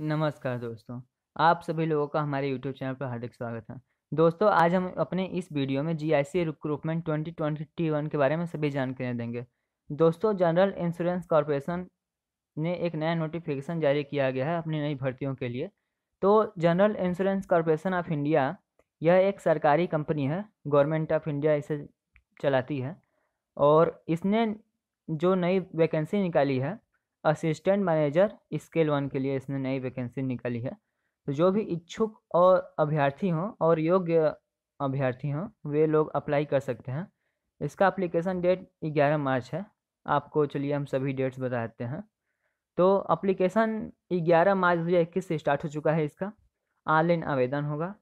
नमस्कार दोस्तों आप सभी लोगों का हमारे यूट्यूब चैनल पर हार्दिक स्वागत है दोस्तों आज हम अपने इस वीडियो में G I C recruitment twenty twenty one के बारे में सभी जानकारियाँ देंगे दोस्तों जनरल इंश्योरेंस कॉरपोरेशन ने एक नया नोटिफिकेशन जारी किया गया है अपनी नई भर्तियों के लिए तो general insurance corporation of India यह एक सरकारी कंपनी है गवर्नमेंट ऑफ इंडिया इसे चलाती है और इसने जो नई वैकेंसी निकाली है असिस्टेंट मैनेजर स्केल वन के लिए इसने नई वैकेंसी निकाली है तो जो भी इच्छुक और अभ्यर्थी हों और योग्य अभ्यर्थी हों वे लोग अप्लाई कर सकते हैं इसका अप्लीकेशन डेट 11 मार्च है आपको चलिए हम सभी डेट्स बता देते हैं तो अप्लीकेशन 11 मार्च दो से स्टार्ट हो चुका है इसका ऑनलाइन आवेदन होगा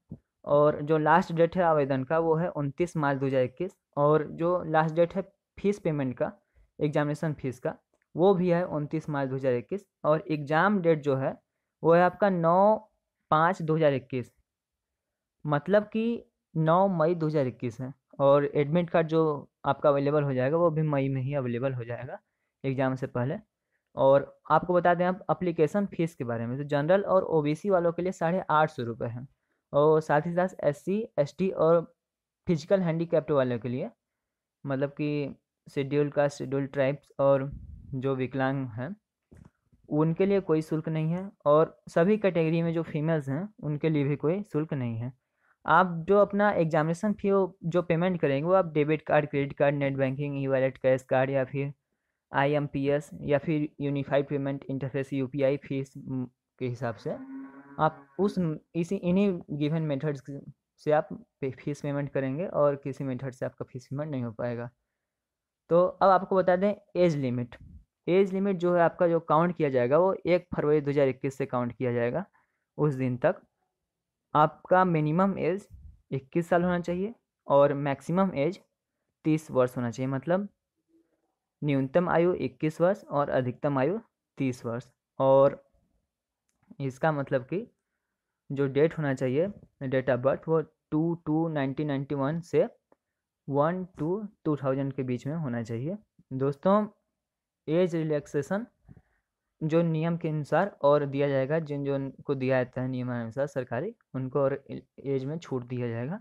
और जो लास्ट डेट है आवेदन का वो है उनतीस मार्च दो और जो लास्ट डेट है फीस पेमेंट का एग्जामिनेशन फीस का वो भी है उनतीस मार्च दो हज़ार इक्कीस और एग्ज़ाम डेट जो है वो है आपका नौ पाँच दो हज़ार इक्कीस मतलब कि नौ मई दो हज़ार इक्कीस है और एडमिट कार्ड जो आपका अवेलेबल हो जाएगा वो भी मई में ही अवेलेबल हो जाएगा एग्ज़ाम से पहले और आपको बता दें आप अप्लीकेशन फ़ीस के बारे में तो जनरल और ओ वालों के लिए साढ़े आठ सौ रुपये हैं और साथ ही साथ एस सी और फिजिकल हैंडीकैप्ट वालों के लिए मतलब कि शेड्यूल कास्ट शेड्यूल ट्राइब्स और जो विकलांग हैं उनके लिए कोई शुल्क नहीं है और सभी कैटेगरी में जो फीमेल्स हैं उनके लिए भी कोई शुल्क नहीं है आप जो अपना एग्जामिनेशन फी जो पेमेंट करेंगे वो आप debit card credit card net banking e wallet cash card या फिर आईएमपीएस या फिर unified payment interface UPI fees के हिसाब से आप उस इसी इन्हीं गिवन मेथड्स से आप फीस पेमेंट करेंगे और किसी मेथड से आपका फीस पेमेंट नहीं हो पाएगा तो अब आपको बता दें एज लिमिट एज लिमिट जो है आपका जो काउंट किया जाएगा वो एक फरवरी इक्कीस से काउंट किया जाएगा उस दिन तक आपका मिनिमम एज 21 साल होना चाहिए और मैक्सिमम एज 30 वर्ष होना चाहिए मतलब न्यूनतम आयु 21 वर्ष और अधिकतम आयु 30 वर्ष और इसका मतलब कि जो डेट होना चाहिए डेट ऑफ बर्थ वो two two nineteen ninety one से वन टू टू थाउजेंड के बीच में होना चाहिए दोस्तों एज रिलैक्सेशन जो नियम के अनुसार और दिया जाएगा जिन जो को दिया जाता है नियमानुसार सरकारी उनको और एज में छूट दिया जाएगा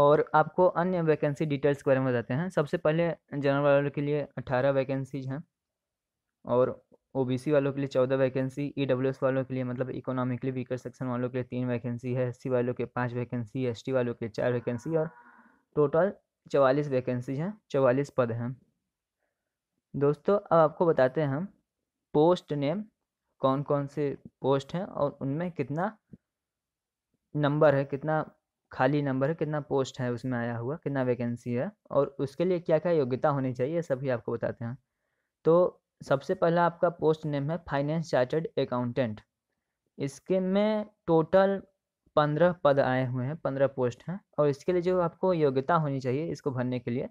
और आपको अन्य वैकेंसी डिटेल्स के बारे में बताते हैं सबसे पहले जनरल वालों के लिए अट्ठारह वैकेंसीज हैं और ओ वालों के लिए चौदह वैकेंसी ई e वालों के लिए मतलब इकोनॉमिकली वीकर सेक्शन वालों के लिए तीन वैकेंसी है एस वालों के पाँच वैकेंसी एस वालों के लिए चार वैकेंसी और टोटल चवालीस वैकेंसीज हैं चवालीस पद हैं दोस्तों अब आपको बताते हैं हम पोस्ट नेम कौन कौन से पोस्ट हैं और उनमें कितना नंबर है कितना खाली नंबर है कितना पोस्ट है उसमें आया हुआ कितना वैकेंसी है और उसके लिए क्या क्या योग्यता होनी चाहिए सभी आपको बताते हैं तो सबसे पहला आपका पोस्ट नेम है फाइनेंस चार्टर्ड अकाउंटेंट इसके में टोटल पंद्रह पद आए हुए हैं पंद्रह पोस्ट हैं और इसके लिए जो आपको योग्यता होनी चाहिए इसको भरने के लिए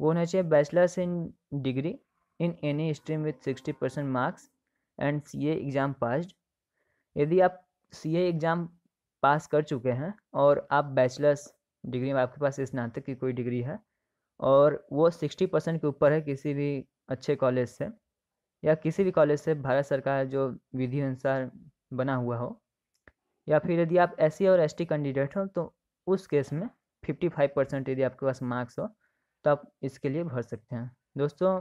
वो होना चाहिए bachelors in degree in any stream with sixty percent marks and C exam passed यदि आप सी एग्ज़ाम पास कर चुके हैं और आप बैचलर्स डिग्री में आपके पास स्नातक की कोई डिग्री है और वो सिक्सटी परसेंट के ऊपर है किसी भी अच्छे कॉलेज से या किसी भी कॉलेज से भारत सरकार जो विधि अनुसार बना हुआ हो या फिर यदि आप एस और एस कैंडिडेट हो तो उस केस में फिफ्टी फाइव परसेंट यदि आपके पास मार्क्स हो तो आप इसके लिए भर सकते हैं दोस्तों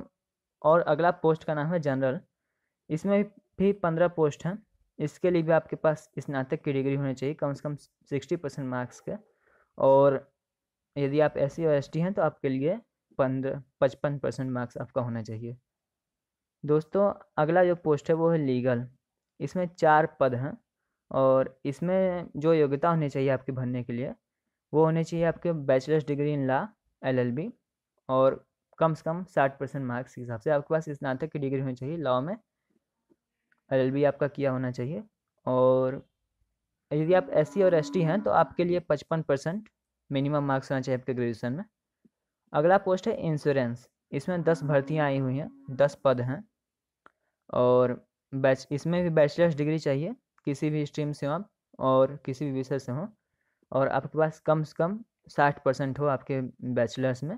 और अगला पोस्ट का नाम है जनरल इसमें भी पंद्रह पोस्ट हैं इसके लिए भी आपके पास स्नातक की डिग्री होनी चाहिए कम से कम सिक्सटी परसेंट मार्क्स के और यदि आप एस सी और एस टी हैं तो आपके लिए पंद्रह पचपन परसेंट मार्क्स आपका होना चाहिए दोस्तों अगला जो पोस्ट है वो है लीगल इसमें चार पद हैं और इसमें जो योग्यता होनी चाहिए आपके भरने के लिए वो होनी चाहिए आपके bachelors degree in law B और कम से कम साठ परसेंट मार्क्स के हिसाब से आपके पास स्नातक की डिग्री होनी चाहिए लॉ में एल आपका किया होना चाहिए और यदि आप एस और एस हैं तो आपके लिए पचपन परसेंट मिनिमम मार्क्स होना चाहिए आपके ग्रेजुएशन में अगला पोस्ट है इंश्योरेंस इसमें दस भर्तियाँ आई हुई हैं दस पद हैं और बैच इसमें भी बैचलर्स डिग्री चाहिए किसी भी स्ट्रीम से हो आप और किसी भी विषय से हो और आपके पास कम से कम साठ परसेंट हो आपके बैचलर्स में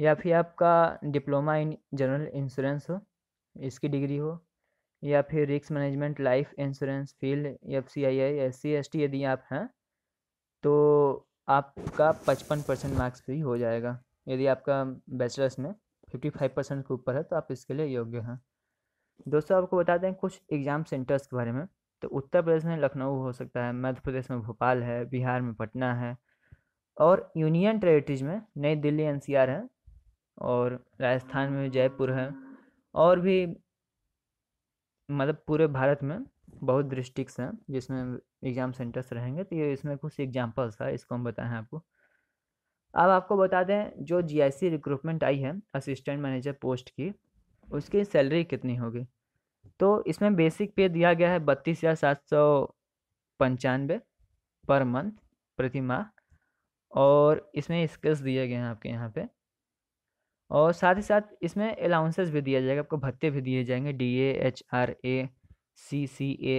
या फिर आपका डिप्लोमा इन जनरल इंश्योरेंस हो इसकी डिग्री हो या फिर रिक्स management life insurance field F C I I S C S T यदि आप हैं तो आपका पचपन परसेंट मार्क्स भी हो जाएगा यदि आपका बैचलर्स में फिफ्टी फाइव परसेंट के ऊपर है तो आप इसके लिए योग्य हैं दोस्तों आपको बता दें कुछ एग्ज़ाम सेंटर्स के बारे में तो उत्तर प्रदेश में लखनऊ हो सकता है मध्य प्रदेश में भोपाल है बिहार में पटना है और यूनियन टेरेटरीज में नई दिल्ली एनसीआर है और राजस्थान में जयपुर है और भी मतलब पूरे भारत में बहुत डिस्ट्रिक्स हैं जिसमें एग्ज़ाम सेंटर्स रहेंगे तो ये इसमें कुछ एग्जाम्पल्स है इसको हम बताएं आपको अब आपको बता दें जो जीआईसी रिक्रूटमेंट आई है असिस्टेंट मैनेजर पोस्ट की उसकी सैलरी कितनी होगी तो इसमें बेसिक पे दिया गया है बत्तीस हज़ार सात सौ पंचानवे पर मंथ प्रति माह और इसमें स्किल्स दिए गए हैं आपके यहाँ पे और साथ ही साथ इसमें अलाउंसेस भी दिया जाएगा आपको भत्ते भी दिए जाएंगे D A H R A C C A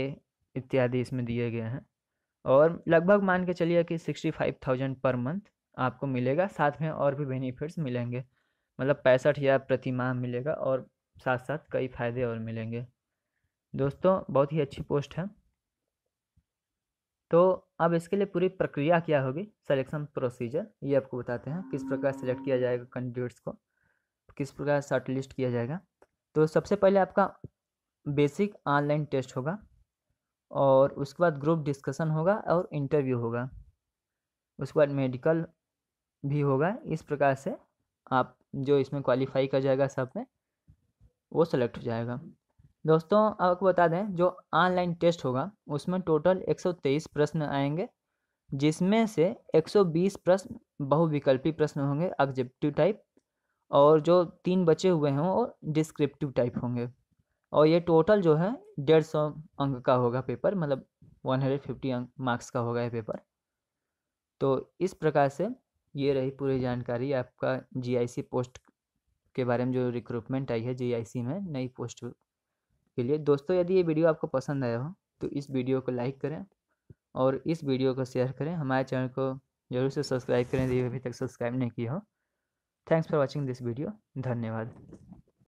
इत्यादि इसमें दिए गए हैं और लगभग मान के चलिए कि sixty five thousand per month आपको मिलेगा साथ में और भी बेनिफिट्स मिलेंगे मतलब पैंसठ हज़ार प्रति माह मिलेगा और साथ साथ कई फ़ायदे और मिलेंगे दोस्तों बहुत ही अच्छी पोस्ट है तो अब इसके लिए पूरी प्रक्रिया क्या होगी सिलेक्शन प्रोसीजर ये आपको बताते हैं किस प्रकार सेलेक्ट किया जाएगा कैंडिडेट्स को किस प्रकार शॉर्ट लिस्ट किया जाएगा तो सबसे पहले आपका बेसिक ऑनलाइन टेस्ट होगा और उसके बाद ग्रुप डिस्कशन होगा और इंटरव्यू होगा उसके बाद मेडिकल भी होगा इस प्रकार से आप जो इसमें क्वालिफाई कर जाएगा सब में वो सेलेक्ट हो जाएगा दोस्तों आपको बता दें जो ऑनलाइन टेस्ट होगा उसमें टोटल 123 प्रश्न आएंगे जिसमें से 120 प्रश्न बहुविकल्पी प्रश्न होंगे ऑब्जेक्टिव टाइप और जो तीन बचे हुए हैं वो डिस्क्रिप्टिव टाइप होंगे और ये टोटल जो है डेढ़ सौ अंक का होगा पेपर मतलब वन हंड्रेड फिफ्टी अंक मार्क्स का होगा ये पेपर तो इस प्रकार से ये रही पूरी जानकारी आपका जीआईसी पोस्ट के बारे में जो रिक्रूटमेंट आई है जीआईसी में नई पोस्ट के लिए दोस्तों यदि ये वीडियो आपको पसंद आया हो तो इस वीडियो को लाइक करें और इस वीडियो को शेयर करें हमारे चैनल को जरूर से सब्सक्राइब करें यदि अभी तक सब्सक्राइब नहीं किया हो thanks for watching this video धन्यवाद